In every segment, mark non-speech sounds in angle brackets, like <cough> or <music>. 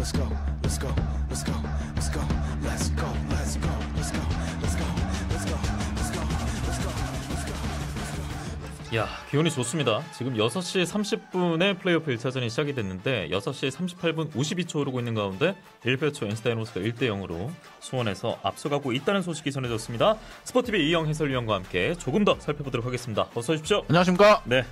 let's go, let's go, let's go, let's go, let's go, let's go, let's go, let's go, let's go, let's go, let's go, let's go, 야, 기온이 좋습니다. 지금 6시 30분에 플레이오프 1차전이 시작이 됐는데 6시 38분 52초 오르고 있는 가운데 1회 초 엔스타이노스가 1대 0으로 수원에서 앞서가고 있다는 소식이 전해졌습니다. 스포티비 이영 해설위원과 함께 조금 더 살펴보도록 하겠습니다. 어서 오십시오. 안녕하십니까? 네.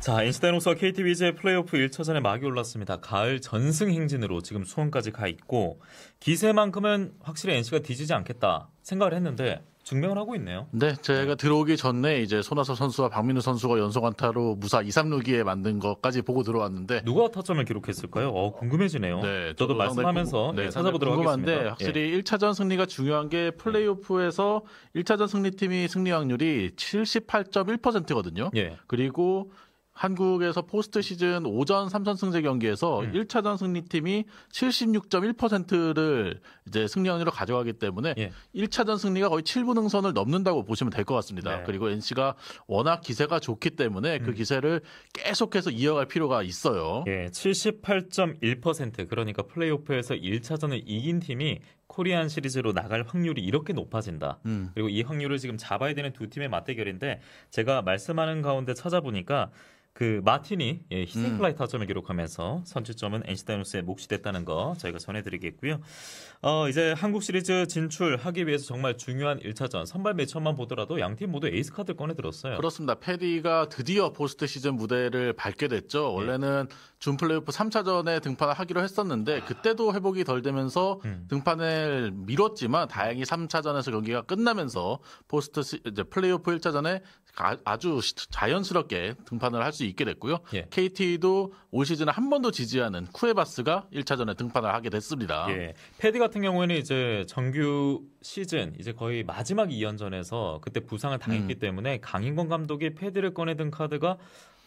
자, NC다이노스와 KT 위즈의 플레이오프 1차전에 막이 올랐습니다. 가을 전승 행진으로 지금 수원까지 가 있고 기세만큼은 확실히 NC가 뒤지지 않겠다 생각을 했는데 증명을 하고 있네요. 네, 제가 들어오기 전에 이제 손아섭 선수와 박민우 선수가 연속 안타로 무사 2, 3루기에 만든 것까지 보고 들어왔는데 누가 타점을 기록했을까요? 어, 궁금해지네요. 네, 저도, 말씀하면서 예, 네, 찾아보도록 궁금한데 하겠습니다. 예. 확실히 예. 1차전 승리가 중요한 게 플레이오프에서 1차전 승리팀이 승리 확률이 78.1%거든요. 예. 그리고 한국에서 포스트 시즌 오전 3선 승제 경기에서 음. 1차전 승리팀이 76.1%를 이제 승리원으로 가져가기 때문에 예. 1차전 승리가 거의 7분 응선을 넘는다고 보시면 될 것 같습니다. 네. 그리고 NC가 워낙 기세가 좋기 때문에 그 음. 그 기세를 계속해서 이어갈 필요가 있어요. 예, 78.1% 그러니까 플레이오프에서 1차전을 이긴 팀이 코리안 시리즈로 나갈 확률이 이렇게 높아진다. 음. 그리고 이 확률을 지금 잡아야 되는 두 팀의 맞대결인데 제가 말씀하는 가운데 찾아보니까 그 마틴이 예, 히생클라이 음. 타점을 기록하면서 선취점은 n 시 다이노스에 몫이 됐다는 거 저희가 전해드리겠고요. 어, 이제 한국 시리즈 진출하기 위해서 정말 중요한 1차전 선발 매치만 보더라도 양 팀 모두 에이스 카드를 꺼내들었어요. 그렇습니다. 페디가 드디어 포스트 시즌 무대를 밟게 됐죠. 원래는 예. 준 플레이오프 3차전에 등판을 하기로 했었는데 아. 그때도 회복이 덜 되면서 음. 등판을 미뤘지만 다행히 3차전에서 경기가 끝나면서 포스트 시, 이제 플레이오프 1차전에 아, 주 자연스럽게 등판을 할 수 있게 됐고요. 예. KT도 올 시즌에 한 번도 지지 않은 쿠에바스가 1차전에 등판을 하게 됐습니다. 예. 패드 같은 경우에는 이제 정규 시즌 이제 거의 마지막 2연전에서 그때 부상을 당했기 음. 때문에 강인권 감독이 패드를 꺼내든 카드가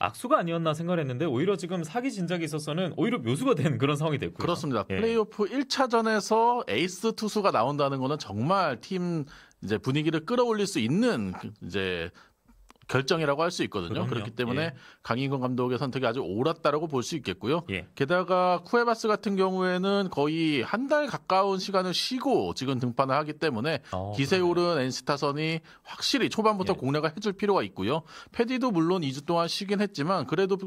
악수가 아니었나 생각을 했는데 오히려 지금 사기 진작에 있어서는 오히려 묘수가 된 그런 상황이 됐고요. 그렇습니다. 예. 플레이오프 1차전에서 에이스 투수가 나온다는 거는 정말 팀 이제 분위기를 끌어올릴 수 있는 그 이제 결정이라고 할 수 있거든요. 그럼요. 그렇기 때문에 예. 강인권 감독의 선택이 아주 옳았다라고 볼 수 있겠고요. 예. 게다가 쿠에바스 같은 경우에는 거의 한 달 가까운 시간을 쉬고 지금 등판을 하기 때문에 어, 기세 오른 엔스타선이 확실히 초반부터 예. 공략을 해줄 필요가 있고요. 패디도 물론 2주 동안 쉬긴 했지만 그래도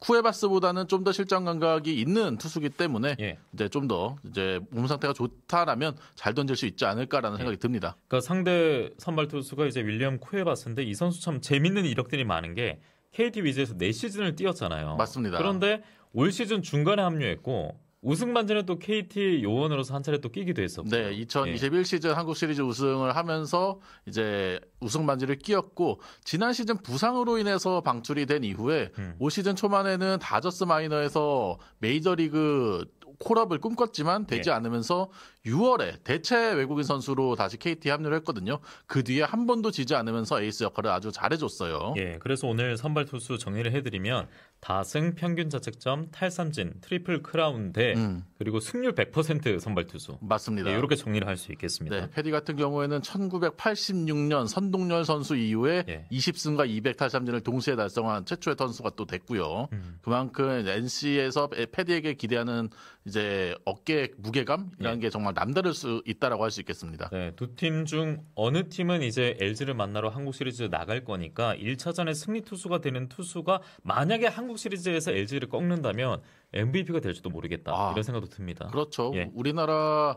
쿠에바스보다는 좀 더 실전 감각이 있는 투수기 때문에 예. 이제 좀 더 이제 몸 상태가 좋다라면 잘 던질 수 있지 않을까라는 예. 생각이 듭니다. 그러니까 상대 선발 투수가 이제 윌리엄 쿠에바스인데 이 선수 참 재밌는 이력들이 많은 게 KT 위즈에서 4시즌을 뛰었잖아요. 맞습니다. 그런데 올 시즌 중간에 합류했고 우승만 전에 또 KT 요원으로서 한 차례 또 끼기도 했었고. 네, 2021 예. 시즌 한국 시리즈 우승을 하면서 이제 우승 반지를 끼었고 지난 시즌 부상으로 인해서 방출이 된 이후에 음. 올 시즌 초반에는 다저스 마이너에서 메이저리그 콜업을 꿈꿨지만 되지 예. 않으면서 6월에 대체 외국인 선수로 다시 KT에 합류를 했거든요. 그 뒤에 한 번도 지지 않으면서 에이스 역할을 아주 잘해줬어요. 예, 그래서 오늘 선발 투수 정리를 해드리면 다승 평균 자책점 탈삼진 트리플 크라운 대 음. 그리고 승률 100% 선발 투수 맞습니다. 예, 이렇게 정리를 할 수 있겠습니다. 네, 패디 같은 경우에는 1986년 선동열 선수 이후에 예. 20승과 200 탈삼진을 동시에 달성한 최초의 선수가 또 됐고요. 음. 그만큼 NC에서 패디에게 기대하는 이제 어깨 무게감이라는 네. 예. 게 정말 남다를 수 있다라고 할 수 있겠습니다. 네, 두 팀 중 어느 팀은 이제 LG를 만나러 한국 시리즈 나갈 거니까 1차전에 승리 투수가 되는 투수가 만약에 한국 시리즈에서 LG를 꺾는다면 MVP가 될지도 모르겠다. 아, 이런 생각도 듭니다. 그렇죠. 예. 우리나라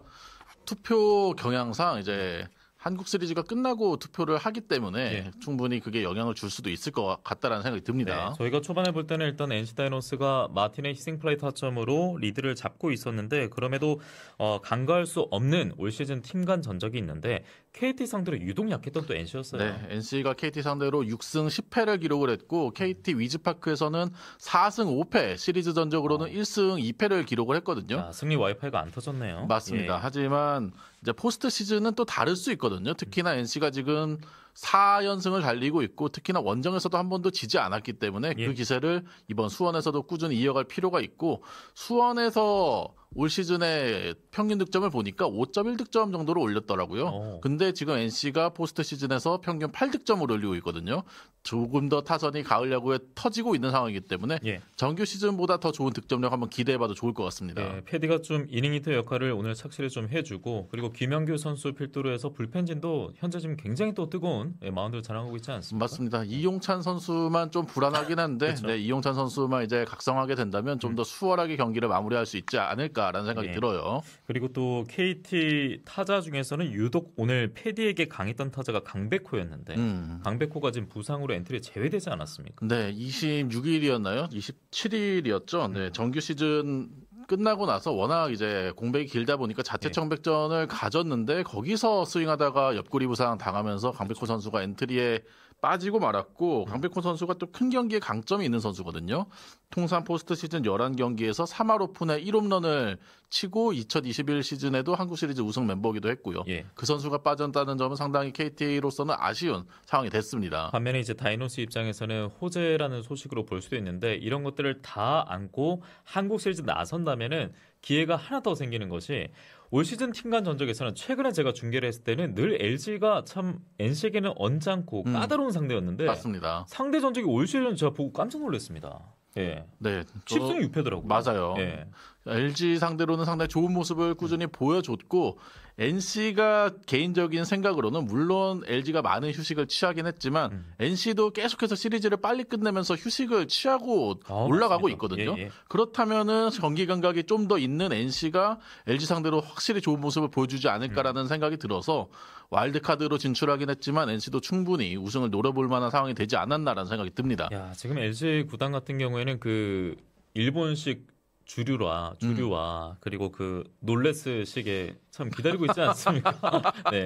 투표 경향상 이제 한국 시리즈가 끝나고 투표를 하기 때문에 예. 충분히 그게 영향을 줄 수도 있을 것 같다라는 생각이 듭니다. 네, 저희가 초반에 볼 때는 일단 NC 다이노스가 마틴의 희생플라이 타점으로 리드를 잡고 있었는데 그럼에도 어, 간과할 수 없는 올 시즌 팀 간 전적이 있는데 KT 상대로 유독 약했던 또 NC였어요. 네, NC가 KT 상대로 6승 10패를 기록을 했고 KT 위즈파크에서는 4승 5패 시리즈 전적으로는 어. 1승 2패를 기록을 했거든요. 아, 승리 와이파이가 안 터졌네요. 맞습니다. 예. 하지만 이제 포스트 시즌은 또 다를 수 있거든요. 특히나 NC가 지금 4연승을 달리고 있고 특히나 원정에서도 한 번도 지지 않았기 때문에 그 예. 그 기세를 이번 수원에서도 꾸준히 이어갈 필요가 있고 수원에서 올 시즌에 평균 득점을 보니까 5.1 득점 정도로 올렸더라고요. 오. 어. 근데 지금 NC가 포스트 시즌에서 평균 8득점을 올리고 있거든요. 조금 더 타선이 가을 야구에 터지고 있는 상황이기 때문에 예. 정규 시즌보다 더 좋은 득점력 한번 기대해봐도 좋을 것 같습니다. 예, 패디가 좀 이닝히터 역할을 오늘 착실히 좀 해주고 그리고 김영규 선수 필두로 해서 불펜진도 현재 지금 굉장히 또 뜨거운 예, 마운드를 자랑하고 있지 않습니까? 맞습니다. 이용찬 선수만 좀 불안하긴 한데 <laughs> 그렇죠. 네, 이용찬 선수만 이제 각성하게 된다면 좀더 음. 수월하게 경기를 마무리할 수 있지 않을까. 않을까라는 생각이 네. 들어요. 그리고 또 KT 타자 중에서는 유독 오늘 패디에게 강했던 타자가 강백호였는데 음. 강백호가 지금 부상으로 엔트리에 제외되지 않았습니까? 네, 26일이었나요? 27일이었죠. 네, 음. 정규 시즌 끝나고 나서 워낙 이제 공백이 길다 보니까 자체 네. 청백전을 가졌는데 거기서 스윙하다가 옆구리 부상 당하면서 강백호 선수가 엔트리에 빠지고 말았고 강백호 선수가 또 큰 경기에 강점이 있는 선수거든요. 통산 포스트 시즌 11경기에서 3할 오픈에 1홈런을 치고 2021 시즌에도 한국 시리즈 우승 멤버기도 했고요. 예. 그 선수가 빠졌다는 점은 상당히 KTA로서는 아쉬운 상황이 됐습니다. 반면에 이제 다이노스 입장에서는 호재라는 소식으로 볼 수도 있는데 이런 것들을 다 안고 한국 시리즈 나선다면은 기회가 하나 더 생기는 것이 올 시즌 팀 간 전적에서는 최근에 제가 중계를 했을 때는 늘 LG가 참 NC에게는 언짢고 음. 까다로운 상대였는데 맞습니다. 상대 전적이 올 시즌 제가 보고 깜짝 놀랐습니다. 예. 네. 10승 6패더라고요. 맞아요. 예. LG 상대로는 상당히 좋은 모습을 꾸준히 네. 보여줬고 NC가 개인적인 생각으로는 물론 LG가 많은 휴식을 취하긴 했지만 음. NC도 계속해서 시리즈를 빨리 끝내면서 휴식을 취하고 아, 올라가고 맞습니다. 있거든요. 예, 예. 그렇다면은 경기 감각이 좀 더 있는 NC가 LG 상대로 확실히 좋은 모습을 보여주지 않을까라는 음. 생각이 들어서 와일드카드로 진출하긴 했지만 NC도 충분히 우승을 노려볼 만한 상황이 되지 않았나라는 생각이 듭니다. 야, 지금 LG 구단 같은 경우에는 그 일본식 음. 주류와 주류와 음. 그리고 그 놀레스 시계 참 기다리고 있지 않습니까? <laughs> 네,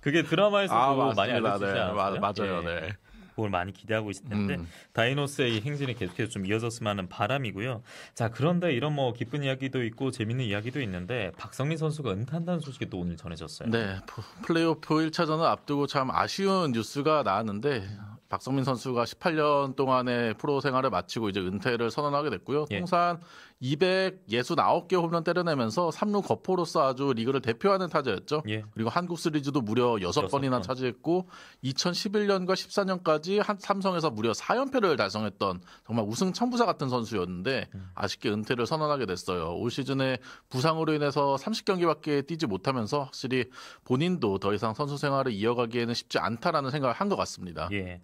그게 드라마에서도 아, 많이 알려지지 네. 않아요. 맞아요, 네. 네. 그걸 많이 기대하고 있을 텐데 음. 다이노스의 행진이 계속해서 좀 이어졌으면 하는 바람이고요. 자 그런데 이런 뭐 기쁜 이야기도 있고 재밌는 이야기도 있는데 박성민 선수가 은퇴한다는 소식이 또 오늘 전해졌어요. 네, 플레이오프 1차전을 앞두고 참 아쉬운 뉴스가 나왔는데 박성민 선수가 18년 동안의 프로 생활을 마치고 이제 은퇴를 선언하게 됐고요. 예. 통산 269개 홈런 때려내면서 3루 거포로서 아주 리그를 대표하는 타자였죠. 예. 그리고 한국 시리즈도 무려 6번이나 6번. 차지했고 2011년과 14년까지 한 삼성에서 무려 4연패를 달성했던 정말 우승 천부사 같은 선수였는데 음. 아쉽게 은퇴를 선언하게 됐어요. 올 시즌에 부상으로 인해서 30경기밖에 뛰지 못하면서 확실히 본인도 더 이상 선수 생활을 이어가기에는 쉽지 않다라는 생각을 한 것 같습니다. 예.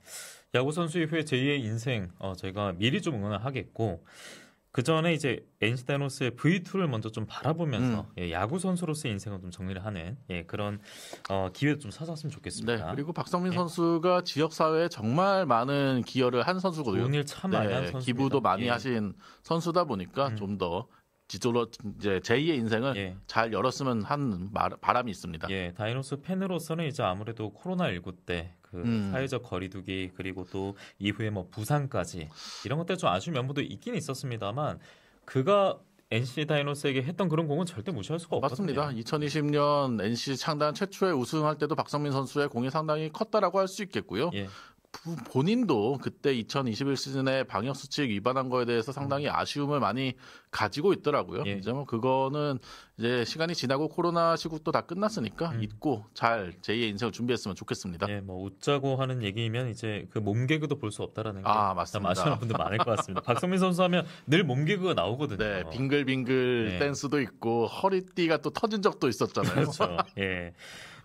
야구 선수 이후에 제2의 인생 어, 저희가 미리 좀 응원을 하겠고 그 전에 이제 엔시다노스의 V2를 먼저 좀 바라보면서 음. 예, 야구 선수로서의 인생을 좀 정리를 하는 예, 그런 어, 기회도 좀 찾았으면 좋겠습니다. 네, 그리고 박성민 예. 선수가 지역 사회에 정말 많은 기여를 한 선수고요. 오늘 참 많이 네, 한 선수 기부도 많이 예. 하신 선수다 보니까 음. 좀더 지도로 이제 제2의 인생을 예. 잘 열었으면 한 바람이 있습니다. 예, 다이노스 팬으로서는 이제 아무래도 코로나 19때 그 음. 사회적 거리두기 그리고 또 이후에 뭐 부상까지 이런 것들 좀 아쉬운 면모도 있긴 있었습니다만 그가 NC 다이노스에게 했던 그런 공은 절대 무시할 수가 없습니다 2020년 NC 창단 최초의 우승할 때도 박성민 선수의 공이 상당히 컸다라고 할 수 있겠고요. 예. 본인도 그때 2021 시즌에 방역 수칙 위반한 거에 대해서 상당히 음. 아쉬움을 많이 가지고 있더라고요. 예. 이제 뭐 그거는 이제 시간이 지나고 코로나 시국도 다 끝났으니까 음. 잊고 잘 제2의 인생을 준비했으면 좋겠습니다. 예, 뭐 웃자고 하는 얘기면 이제 그 몸개그도 볼 수 없다라는 게 아, 맞습니다. 아시는 분들 많을 것 같습니다. <laughs> 박성민 선수 하면 늘 몸개그가 나오거든요. 네, 빙글빙글 네. 댄스도 있고 허리띠가 또 터진 적도 있었잖아요. 그렇죠. <laughs> 예.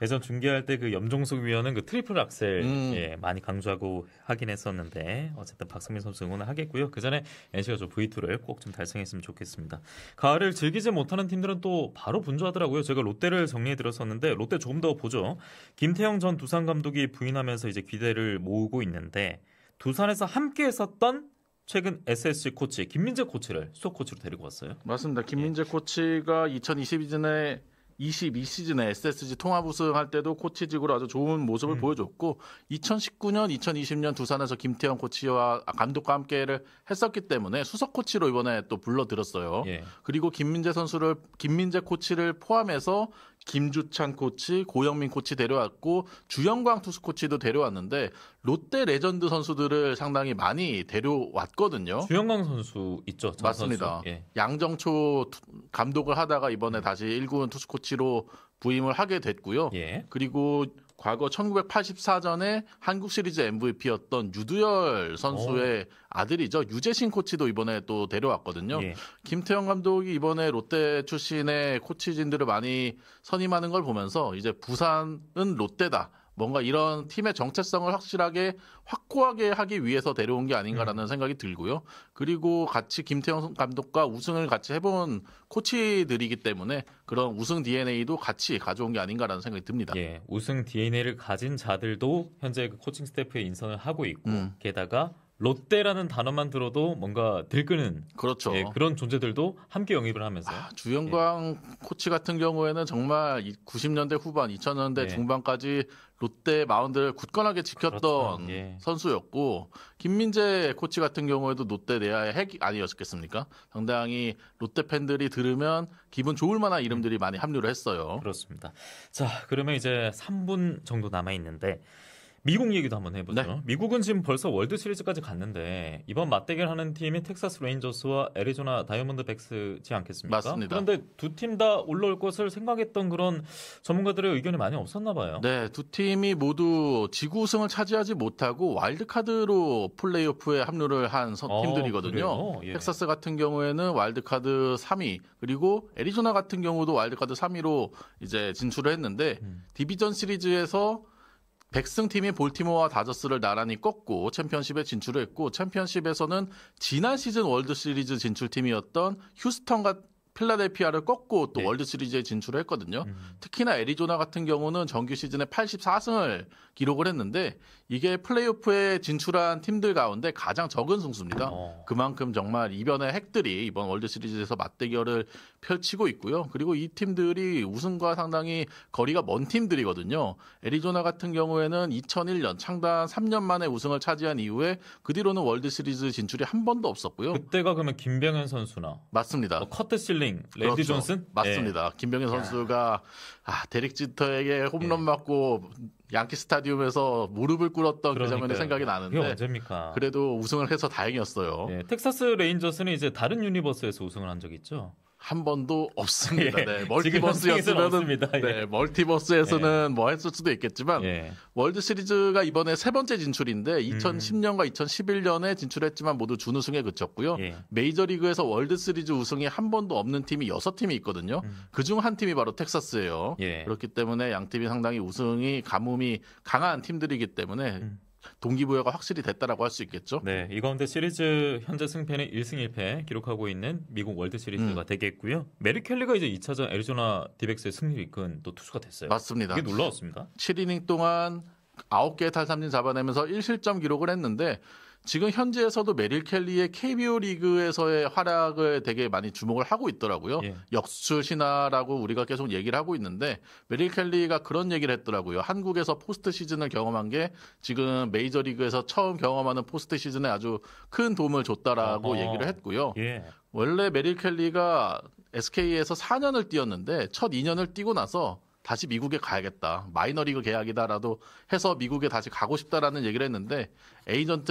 예전 중계할 때 그 염종석 위원은 그 트리플 악셀 음. 예, 많이 강조하고 하긴 했었는데 어쨌든 박성민 선수 응원을 하겠고요. 그 전에 NC가 저 V2를 꼭 좀 달성했으면 좋겠습니다. 가을을 즐기지 못하는 팀들은 또 바로 분주하더라고요. 제가 롯데를 정리해 드렸었는데 롯데 조금 더 보죠. 김태형 전 두산 감독이 부인하면서 이제 기대를 모으고 있는데 두산에서 함께 했었던 최근 SSC 코치 김민재 코치를 수석 코치로 데리고 왔어요. 맞습니다. 예. 김민재 예. 코치가 2022년에 22시즌에 SSG 통합 우승할 때도 코치직으로 아주 좋은 모습을 음. 보여줬고 2019년, 2020년 두산에서 김태형 코치와 감독과 함께를 했었기 때문에 수석 코치로 이번에 또 불러들었어요. 예. 그리고 김민재 선수를 김민재 코치를 포함해서 김주찬 코치, 고영민 코치 데려왔고 주영광 투수 코치도 데려왔는데 롯데 레전드 선수들을 상당히 많이 데려왔거든요. 주영광 선수 있죠. 맞습니다. 선수. 예. 양정초 감독을 하다가 이번에 다시 1군 투수 코치로 부임을 하게 됐고요. 예. 그리고 과거 1984전에 한국 시리즈 MVP였던 유두열 선수의 오. 어. 아들이죠. 유재신 코치도 이번에 또 데려왔거든요. 예. 김태형 감독이 이번에 롯데 출신의 코치진들을 많이 선임하는 걸 보면서 이제 부산은 롯데다. 뭔가 이런 팀의 정체성을 확실하게 확고하게 하기 위해서 데려온 게 아닌가라는 음. 생각이 들고요. 그리고 같이 김태형 감독과 우승을 같이 해본 코치들이기 때문에 그런 우승 DNA도 같이 가져온 게 아닌가라는 생각이 듭니다. 예, 우승 DNA를 가진 자들도 현재 그 코칭 스태프의 인선을 하고 있고 음. 게다가 롯데라는 단어만 들어도 뭔가 들끓는 그렇죠. 예, 그런 존재들도 함께 영입을 하면서 아, 주영광 예. 코치 같은 경우에는 정말 90년대 후반, 2000년대 예. 중반까지 롯데 마운드를 굳건하게 지켰던 그 선수였고 김민재 코치 같은 경우에도 롯데 내야의 핵 아니었겠습니까? 상당히 롯데 팬들이 들으면 기분 좋을 만한 이름들이 많이 합류를 했어요. 그렇습니다. 자, 그러면 이제 3분 정도 남아 있는데 미국 얘기도 한번 해보죠. 네. 미국은 지금 벌써 월드 시리즈까지 갔는데 이번 맞대결 하는 팀이 텍사스 레인저스와 애리조나 다이아몬드 백스지 않겠습니까? 맞습니다. 그런데 두 팀 다 올라올 것을 생각했던 그런 전문가들의 의견이 많이 없었나 봐요. 네, 두 팀이 모두 지구 우승을 차지하지 못하고 와일드카드로 플레이오프에 합류를 한 어, 팀들이거든요. 예. 텍사스 같은 경우에는 와일드카드 3위 그리고 애리조나 같은 경우도 와일드카드 3위로 이제 진출을 했는데 음. 디비전 시리즈에서 백승팀이 볼티모어와 다저스를 나란히 꺾고 챔피언십에 진출했고 챔피언십에서는 지난 시즌 월드시리즈 진출팀이었던 휴스턴과 필라델피아를 꺾고 또 네. 월드 시리즈에 진출했거든요. 을 음. 특히나 애리조나 같은 경우는 정규 시즌에 84승을 기록을 했는데 이게 플레이오프에 진출한 팀들 가운데 가장 적은 승수입니다. 어. 그만큼 정말 이변의 핵들이 이번 월드 시리즈에서 맞대결을 펼치고 있고요. 그리고 이 팀들이 우승과 상당히 거리가 먼 팀들이거든요. 애리조나 같은 경우에는 2001년 창단 3년 만에 우승을 차지한 이후에 그 뒤로는 월드 시리즈 진출이 한 번도 없었고요. 그때가 그러면 김병현 선수나 맞습니다. 뭐 커트 실 s t e r 디 그렇죠. 존슨? 맞습니다. 네. 김병현 선수가 아, 데릭 지터에게 홈런 예. 맞고 양키 스타디움에서 무릎을 꿇었던 그그 장면이 생각이 나는데 그게 언제입니까? 그래도 우승을 해서 다행이었어요. 예, 텍사스 레인저스는 이제 다른 유니버스에서 우승을 한 적이 있죠. 한 번도 없습니다. <laughs> 예, 네, 멀티버스였으면니다 예. 네, 멀티버스에서는 예. 뭐 했을 수도 있겠지만 월드 시리즈가 이번에 세 번째 진출인데 2010년과 음. 2011년에 진출했지만 모두 준우승에 그쳤고요. 메이저리그에서 월드 시리즈 우승이 한 번도 없는 팀이 여섯 팀이 있거든요. 음. 그중 한 팀이 바로 텍사스예요. 그렇기 때문에 양 팀이 상당히 우승이 가뭄이 강한 팀들이기 때문에 음. 동기부여가 확실히 됐다라고 할 수 있겠죠. 네, 이 가운데 시리즈 현재 승패는 1승 1패 기록하고 있는 미국 월드 시리즈가 음. 되겠고요. 메리 켈리가 이제 2차전 애리조나 디백스의 승리를 이끈 또 투수가 됐어요. 맞습니다. 이게 놀라웠습니다. 7이닝 동안 9개의 탈삼진 잡아내면서 1실점 기록을 했는데 지금 현재에서도 메릴 켈리의 KBO 리그에서의 활약을 되게 많이 주목을 하고 있더라고요. 예. 역술 신화라고 우리가 계속 얘기를 하고 있는데 메릴 켈리가 그런 얘기를 했더라고요. 한국에서 포스트 시즌을 경험한 게 지금 메이저 리그에서 처음 경험하는 포스트 시즌에 아주 큰 도움을 줬다라고 어. 얘기를 했고요. 예. 원래 메릴 켈리가 SK에서 4년을 뛰었는데 첫 2년을 뛰고 나서 다시 미국에 가야겠다. 마이너리그 계약이다라도 해서 미국에 다시 가고 싶다라는 얘기를 했는데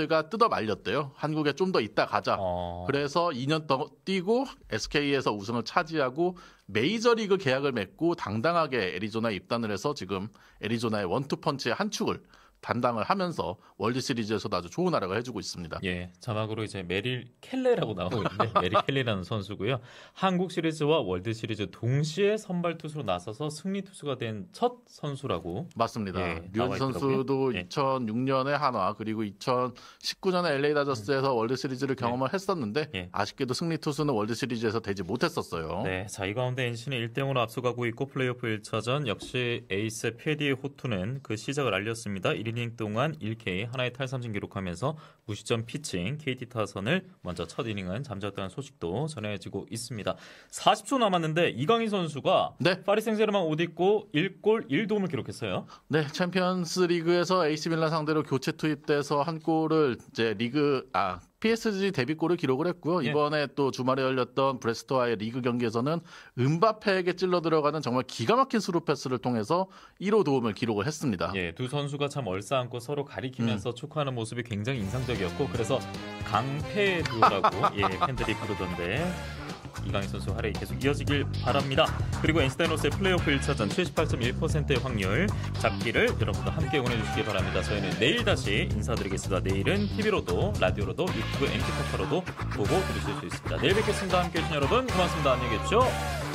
에이전트가 뜯어 말렸대요. 한국에 좀 더 있다 가자. 어... 그래서 2년 더 뛰고 SK에서 우승을 차지하고 메이저리그 계약을 맺고 당당하게 애리조나에 입단을 해서 지금 애리조나의 원투펀치의 한 축을 담당을 하면서 월드 시리즈에서도 아주 좋은 활약을 해주고 있습니다. 예, 자막으로 이제 메릴 켈레라고 나오고 있는데 <laughs> 메릴 켈레라는 선수고요. 한국 시리즈와 월드 시리즈 동시에 선발 투수로 나서서 승리 투수가 된 첫 선수라고 맞습니다. 예, 류현 선수도 예. 2006년에 한화 그리고 2019년에 LA 다저스에서 음. 월드 시리즈를 예. 경험을 예. 했었는데 아쉽게도 승리 투수는 월드 시리즈에서 되지 못했었어요. 네, 자이 가운데 NC는 1등으로 앞서가고 있고 플레이오프 1차전 역시 에이스 페디의 호투는 그 시작을 알렸습니다. 1 1이닝 동안 1K 하나의 탈삼진 기록하면서 무시점 피칭 KT 타선을 먼저 첫 이닝은 잠재웠다는 소식도 전해지고 있습니다. 40초 남았는데 이강인 선수가 네. 파리 생제르만옷 입고 1골 1도움을 기록했어요. 네, 챔피언스 리그에서 AC 밀라 상대로 교체 투입돼서 한 골을 이제 리그 아 PSG 데뷔골을 기록을 했고요. 예. 이번에 또 주말에 열렸던 브레스토와의 리그 경기에서는 은바페에게 찔러 들어가는 정말 기가 막힌 스루 패스를 통해서 1호 도움을 기록을 했습니다. 예, 두 선수가 참 얼싸안고 서로 가리키면서 음. 축구하는 모습이 굉장히 인상적이었고 그래서 강패 듀오라고 <laughs> 예, 팬들이 부르던데 이강인 선수 활약이 계속 이어지길 바랍니다. 그리고 엔스타이노스의 플레이오프 1차전 78.1%의 확률 잡기를 여러분도 함께 응원해주시기 바랍니다. 저희는 내일 다시 인사드리겠습니다. 내일은 TV로도 라디오로도 유튜브 MT카카로도 보고 들으실 수 있습니다. 내일 뵙겠습니다. 함께해주신 여러분 고맙습니다. 안녕히 계십시오.